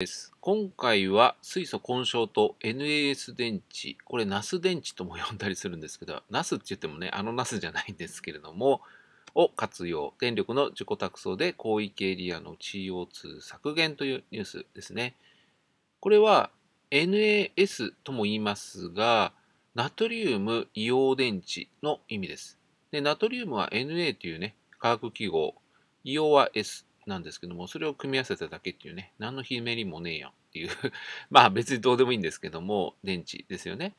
です。今回は水素混焼と NAS 電池、これ NAS 電池とも 呼んだりするんですけど、NAS って言ってもね、あの NAS じゃないんですけれども、を活用、電力の自己託送で広域エリアの CO2 削減というニュースですね。これは NAS とも言いますが、ナトリウム硫黄電池の意味です。でナトリウムは NA というね、化学記号、硫黄は S、なんですけども、それを組み合わせただけっていうね、何のひめりもねえやんっていう まあ別にどうでもいいんですけども、電池ですよね。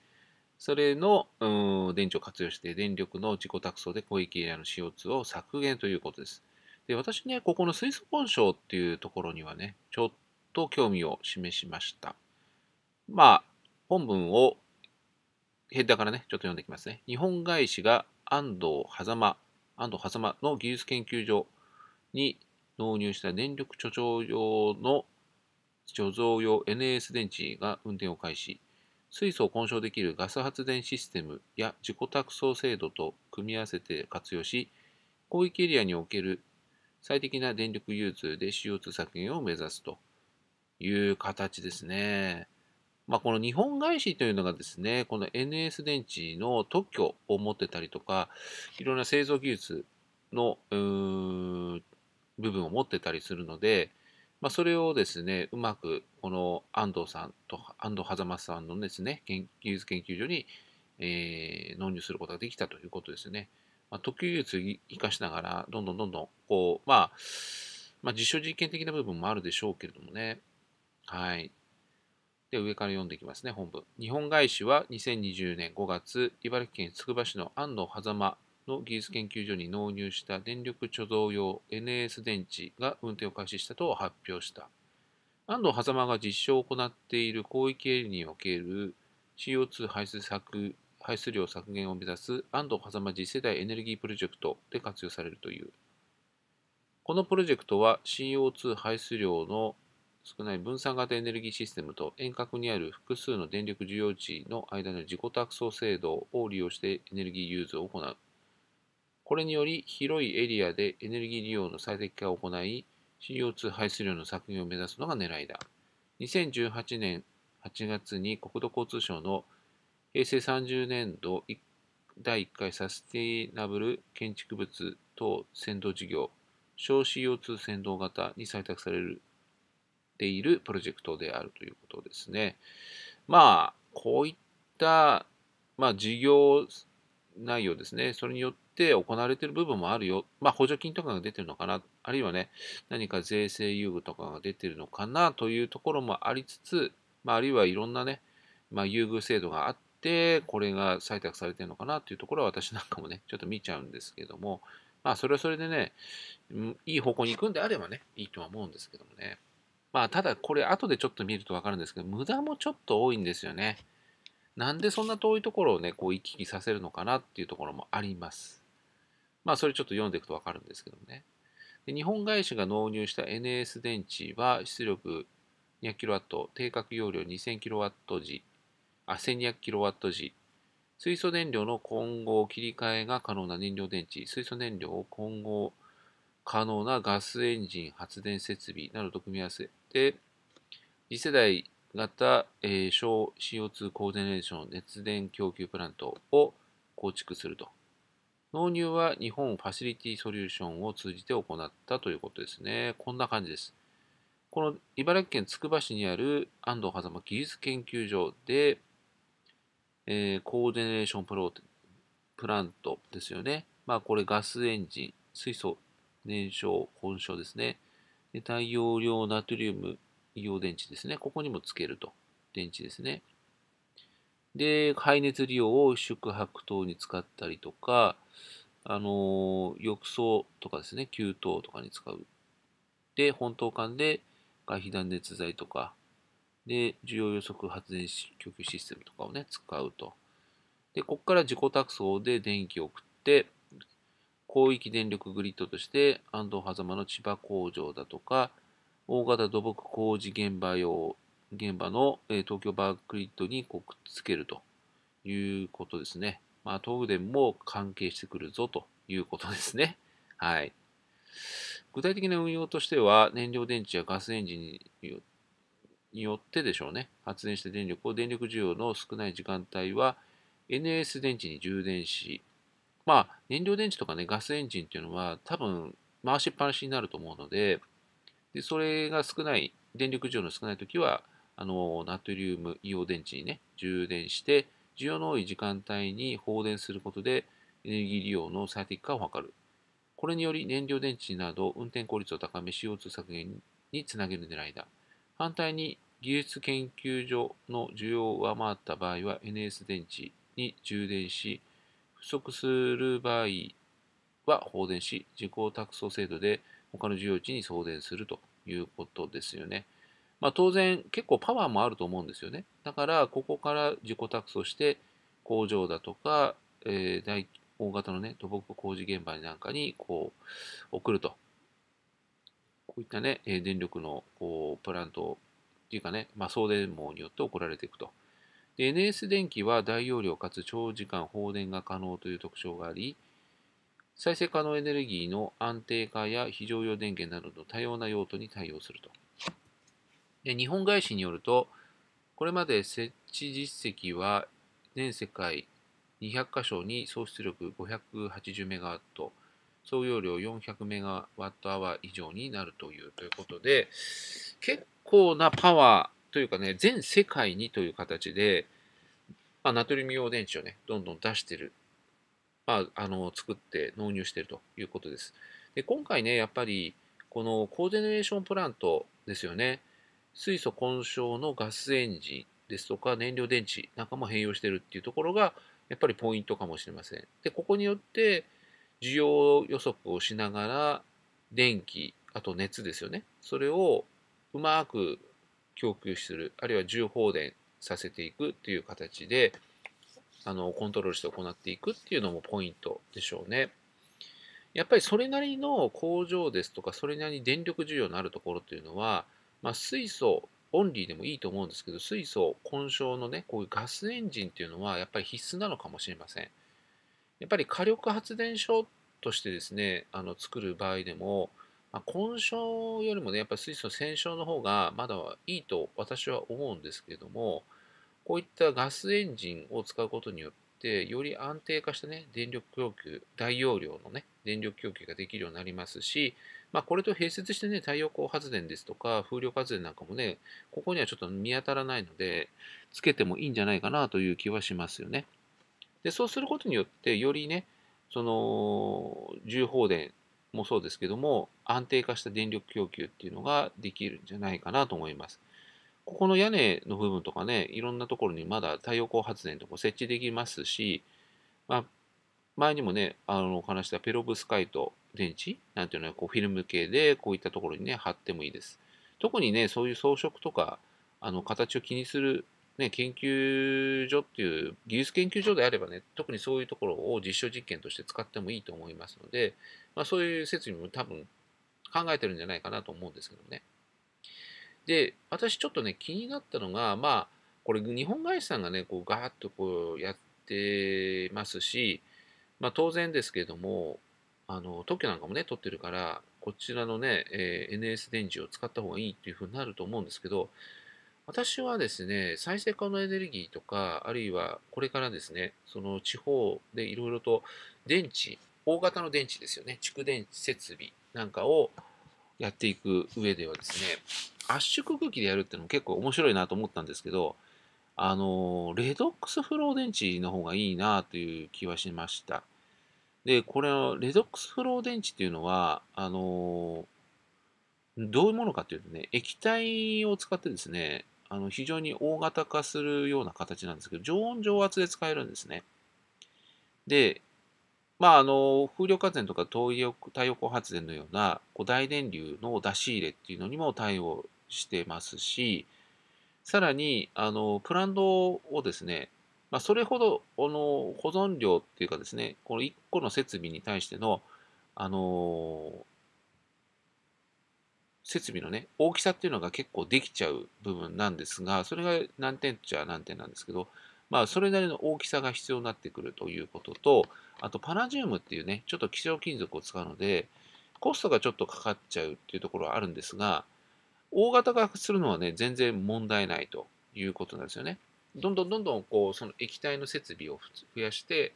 それの、うん、電池を活用して電力の自己託送で広域エリアの CO2 を削減ということです。で、私ね、ここの水素混焼っていうところにはね、ちょっと興味を示しました。まあ、本文をヘッダーからね、ちょっと読んでいきますね。日本外資が安藤狭間、安藤狭間の技術研究所に納入した電力貯蔵用の貯蔵用 NS 電池が運転を開始、水素を混焼できるガス発電システムや自己託送制度と組み合わせて活用し、広域エリアにおける最適な電力融通で CO2 削減を目指すという形ですね。まあ、この日本返しというのがですね、この NS 電池の特許を持ってたりとか、いろんな製造技術の、部分を持ってたりするので、まあ、それをですね、うまくこの安藤さんと安藤狭間さんのですね、技術研究所に、えー、納入することができたということですね。まあ、特技術を生かしながら、どんどんどんどん、こう、まあ、まあ、実証実験的な部分もあるでしょうけれどもね。はい。で、上から読んでいきますね、本文。日本外資は2020年5月、茨城県つくば市の安藤狭間の技術研究所に納入した電力貯蔵用 NS 電池が運転を開始したと発表した。安藤狭間が実証を行っている広域エリアにおける CO2 排出削排出量削減を目指す安藤狭間次世代エネルギープロジェクトで活用されるという。このプロジェクトは CO2 排出量の少ない分散型エネルギーシステムと遠隔にある複数の電力需要地の間の自己託送制度を利用してエネルギー融通を行う。これにより広いエリアでエネルギー利用の最適化を行い CO2 排出量の削減を目指すのが狙いだ。2018年8月に国土交通省の平成30年度第1回サステイナブル建築物等先導事業小 CO2 先導型に採択されているプロジェクトであるということですね。まあこういった、まあ、事業内容ですねそれによってて行われている部分もあるよ。まあ、補助金とかが出てるのかな。あるいはね、何か税制優遇とかが出てるのかなというところもありつつ、まあ、あるいはいろんなね、まあ、優遇制度があって、これが採択されてるのかなというところは私なんかもね、ちょっと見ちゃうんですけども、まあ、それはそれでね、いい方向に行くんであればね、いいとは思うんですけどもね。まあ、ただこれ後でちょっと見るとわかるんですけど、無駄もちょっと多いんですよね。なんでそんな遠いところをね、こう行き来させるのかなっていうところもあります。まあ、それちょっと読んでいくとわかるんですけどね。で日本会社が納入した NS 電池は出力 200kW、定格容量 2000kW 時、あ、1200kW 時、水素燃料の混合切り替えが可能な燃料電池、水素燃料を混合可能なガスエンジン発電設備などと組み合わせて、次世代型、えー、小 CO2 コーディネーション熱電供給プラントを構築すると。納入は日本ファシリティソリューションを通じて行ったということですね。こんな感じです。この茨城県つくば市にある安藤狭間技術研究所で、えー、コーディネーションプロプラントですよね。まあこれガスエンジン、水素燃焼本焼ですね。で太陽量ナトリウム硫黄電池ですね。ここにもつけると。電池ですね。で、排熱利用を宿泊等に使ったりとか、あの、浴槽とかですね、給湯とかに使う。で、本島間で外皮断熱材とか、で、需要予測発電供給システムとかをね、使うと。で、ここから自己託送で電気を送って、広域電力グリッドとして安藤狭間の千葉工場だとか、大型土木工事現場用、現場の東京バーグリッドにこうくっつけるということですね。まあ、東電も関係してくるぞということですね。はい。具体的な運用としては、燃料電池やガスエンジンによってでしょうね、発電した電力を電力需要の少ない時間帯は、NS 電池に充電し、まあ、燃料電池とかね、ガスエンジンっていうのは、多分回しっぱなしになると思うので、でそれが少ない、電力需要の少ないときは、あの、ナトリウムイオン電池にね、充電して、需要の多い時間帯に放電することでエネルギー利用の最適化を図る。これにより燃料電池など運転効率を高め CO2 削減につなげる狙いだ。反対に技術研究所の需要を上回った場合は NS 電池に充電し、不足する場合は放電し、自己託送制度で他の需要地に送電するということですよね。まあ、当然結構パワーもあると思うんですよね。だからここから自己託訴して工場だとか、えー、大大型のね土木工事現場なんかにこう送ると。こういったね、電力のこうプラントっていうかね、まあ、送電網によって送られていくと。NS 電気は大容量かつ長時間放電が可能という特徴があり、再生可能エネルギーの安定化や非常用電源などの多様な用途に対応すると。で日本外資によると、これまで設置実績は全世界200箇所に総出力580メガワット、総容量400メガワットアワー以上になるというということで、結構なパワーというかね、全世界にという形で、まあ、ナトリウム用電池をね、どんどん出してる、まあ、あの作って納入してるということです。で今回ね、やっぱりこのコーデネレーションプラントですよね。水素混焼のガスエンジンですとか燃料電池なんかも併用しているっていうところがやっぱりポイントかもしれません。で、ここによって需要予測をしながら電気、あと熱ですよね。それをうまく供給する、あるいは重放電させていくっていう形で、あの、コントロールして行っていくっていうのもポイントでしょうね。やっぱりそれなりの工場ですとか、それなりに電力需要のあるところというのは、まあ、水素オンリーでもいいと思うんですけど、水素混焼のね、こういうガスエンジンっていうのはやっぱり必須なのかもしれません。やっぱり火力発電所としてですね、あの作る場合でも、まあ、混焼よりもね、やっぱり水素染焼の方がまだいいと私は思うんですけれども、こういったガスエンジンを使うことによって、より安定化したね、電力供給、大容量のね、電力供給ができるようになりますし、まあ、これと併設してね、太陽光発電ですとか、風力発電なんかもね、ここにはちょっと見当たらないので、つけてもいいんじゃないかなという気はしますよね。で、そうすることによって、よりね、その、重放電もそうですけども、安定化した電力供給っていうのができるんじゃないかなと思います。ここの屋根の部分とかね、いろんなところにまだ太陽光発電とか設置できますし、まあ、前にもね、あのお話したペロブスカイト電池なんていうのはこうフィルム系でこういったところにね貼ってもいいです。特にねそういう装飾とかあの形を気にする、ね、研究所っていう技術研究所であればね特にそういうところを実証実験として使ってもいいと思いますので、まあ、そういう設備も多分考えてるんじゃないかなと思うんですけどね。で私ちょっとね気になったのがまあこれ日本会社さんがねこうガーッとこうやってますし、まあ、当然ですけれどもあの特許なんかもね、取ってるから、こちらのね、えー、NS 電池を使った方がいいっていうふうになると思うんですけど、私はですね、再生可能エネルギーとか、あるいはこれからですね、その地方でいろいろと電池、大型の電池ですよね、蓄電設備なんかをやっていく上ではですね、圧縮空気でやるっていうのも結構面白いなと思ったんですけど、あの、レドックスフロー電池の方がいいなという気はしました。で、これのレドックスフロー電池っていうのは、あのー、どういうものかというとね、液体を使ってですね、あの非常に大型化するような形なんですけど、常温常圧で使えるんですね。で、まあ、あの風力発電とか太陽光発電のようなこう大電流の出し入れっていうのにも対応してますしさらにあのプラントをですねまあ、それほどあの保存量っていうかですね、この1個の設備に対しての、あの設備のね、大きさっていうのが結構できちゃう部分なんですが、それが難点っちゃ難点なんですけど、まあ、それなりの大きさが必要になってくるということと、あとパラジウムっていうね、ちょっと希少金属を使うので、コストがちょっとかかっちゃうっていうところはあるんですが、大型化するのはね、全然問題ないということなんですよね。どんどんどんどんこうその液体の設備を増やして、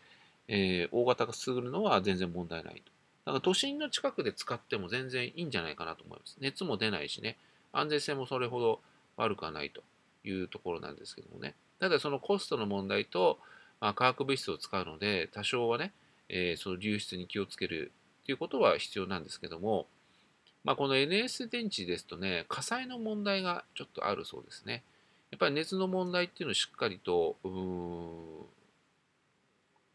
えー、大型化するのは全然問題ないと。だから都心の近くで使っても全然いいんじゃないかなと思います。熱も出ないしね、安全性もそれほど悪くはないというところなんですけどもね。ただそのコストの問題と、まあ、化学物質を使うので、多少はね、えー、その流出に気をつけるということは必要なんですけども、まあ、この NS 電池ですとね、火災の問題がちょっとあるそうですね。やっぱり熱の問題っていうのをしっかりと、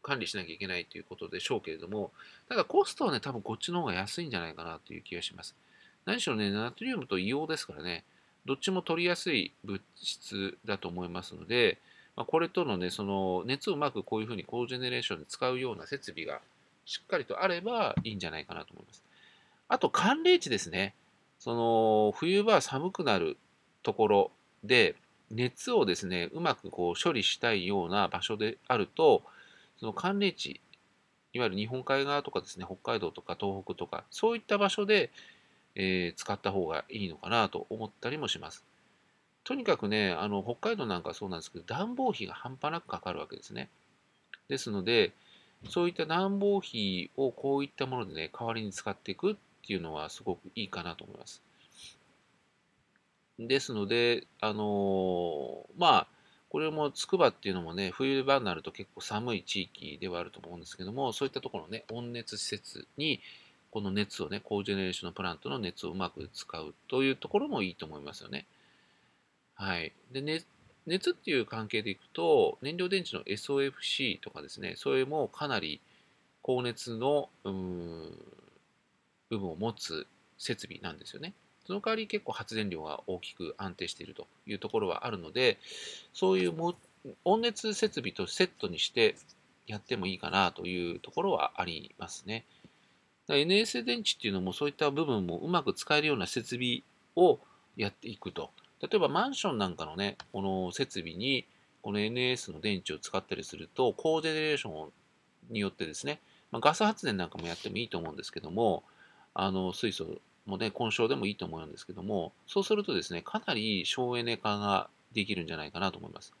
管理しなきゃいけないということでしょうけれども、ただコストはね、多分こっちの方が安いんじゃないかなという気がします。何しろね、ナトリウムと硫黄ですからね、どっちも取りやすい物質だと思いますので、まあ、これとのね、その熱をうまくこういうふうに高ジェネレーションで使うような設備がしっかりとあればいいんじゃないかなと思います。あと寒冷地ですね。その冬場寒くなるところで、熱をですね、うまくこう処理したいような場所であると、その寒冷地、いわゆる日本海側とかですね、北海道とか東北とか、そういった場所で、えー、使った方がいいのかなと思ったりもします。とにかくね、あの北海道なんかそうなんですけど、暖房費が半端なくかかるわけですね。ですので、そういった暖房費をこういったものでね、代わりに使っていくっていうのはすごくいいかなと思います。ですので、あのまあ、これもつくばっていうのもね、冬場になると結構寒い地域ではあると思うんですけども、そういったところのね、温熱施設に、この熱をね、コージェネレーションのプラントの熱をうまく使うというところもいいと思いますよね。はい。で、ね、熱っていう関係でいくと、燃料電池の SOFC とかですね、それもかなり高熱の、部分を持つ設備なんですよね。その代わり結構発電量が大きく安定しているというところはあるので、そういうも温熱設備とセットにしてやってもいいかなというところはありますね。n s 電池っていうのもそういった部分もうまく使えるような設備をやっていくと。例えばマンションなんかのね、この設備にこの NS の電池を使ったりすると、高ジェネレーションによってですね、まガス発電なんかもやってもいいと思うんですけども、あの水素もね、混焼でもいいと思うんですけども、そうするとですね、かなり省エネ化ができるんじゃないかなと思います。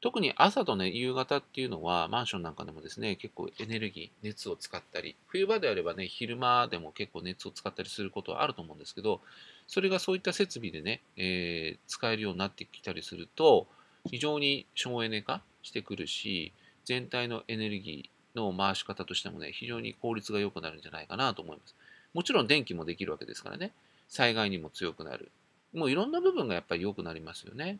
特に朝とね、夕方っていうのは、マンションなんかでもですね、結構エネルギー、熱を使ったり、冬場であればね、昼間でも結構熱を使ったりすることはあると思うんですけど、それがそういった設備でね、えー、使えるようになってきたりすると、非常に省エネ化してくるし、全体のエネルギーの回し方としてもね、非常に効率が良くなるんじゃないかなと思います。もちろん電気もできるわけですからね。災害にも強くなる。もういろんな部分がやっぱり良くなりますよね。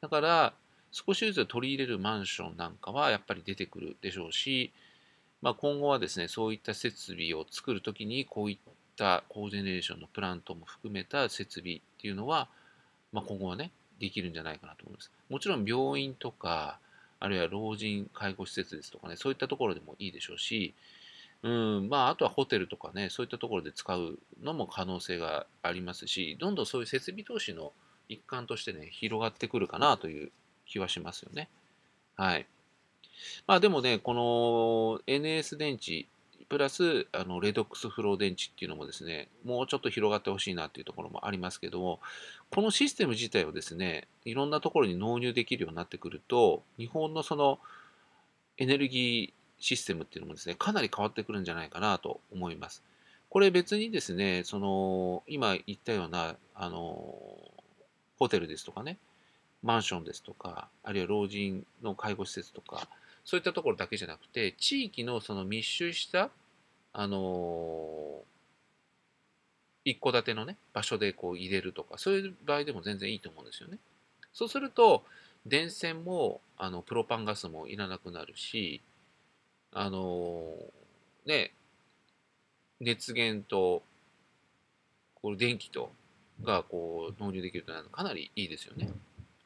だから、少しずつ取り入れるマンションなんかはやっぱり出てくるでしょうし、まあ、今後はですね、そういった設備を作るときに、こういったコージェネレーションのプラントも含めた設備っていうのは、まあ、今後はね、できるんじゃないかなと思います。もちろん病院とか、あるいは老人介護施設ですとかね、そういったところでもいいでしょうし、うんまあ、あとはホテルとかね、そういったところで使うのも可能性がありますし、どんどんそういう設備投資の一環としてね、広がってくるかなという気はしますよね。はい。まあでもね、この NS 電池、プラスあのレドックスフロー電池っていうのもですね、もうちょっと広がってほしいなっていうところもありますけども、このシステム自体をですね、いろんなところに納入できるようになってくると、日本のそのエネルギー、システムっていうのもですね、かなり変わってくるんじゃないかなと思います。これ別にですね、その、今言ったような、あの、ホテルですとかね、マンションですとか、あるいは老人の介護施設とか、そういったところだけじゃなくて、地域のその密集した、あの、一戸建てのね、場所でこう入れるとか、そういう場合でも全然いいと思うんですよね。そうすると、電線も、あの、プロパンガスもいらなくなるし、あのー、ね、熱源と、これ電気と、がこう納入できるとなるかなりいいですよね。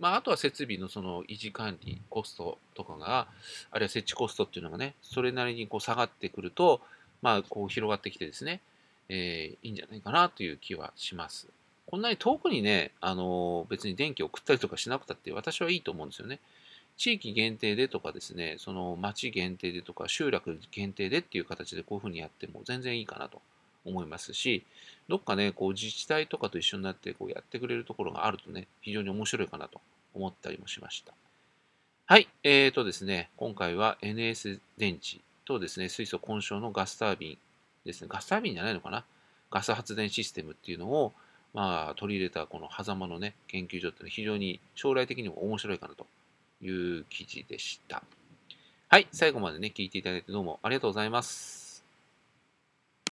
まあ、あとは設備のその維持管理コストとかが、あるいは設置コストっていうのがね、それなりにこう下がってくると、まあ、こう広がってきてですね、えー、いいんじゃないかなという気はします。こんなに遠くにね、あのー、別に電気を送ったりとかしなくたって私はいいと思うんですよね。地域限定でとかですね、その町限定でとか集落限定でっていう形でこういうふうにやっても全然いいかなと思いますし、どっかね、こう自治体とかと一緒になってこうやってくれるところがあるとね、非常に面白いかなと思ったりもしました。はい、えーとですね、今回は NS 電池とですね、水素混焼のガスタービンですね、ガスタービンじゃないのかな、ガス発電システムっていうのを、まあ、取り入れたこの狭間のね、研究所って、のは非常に将来的にも面白いかなという記事でした。はい、最後までね、聞いていただいてどうもありがとうございます。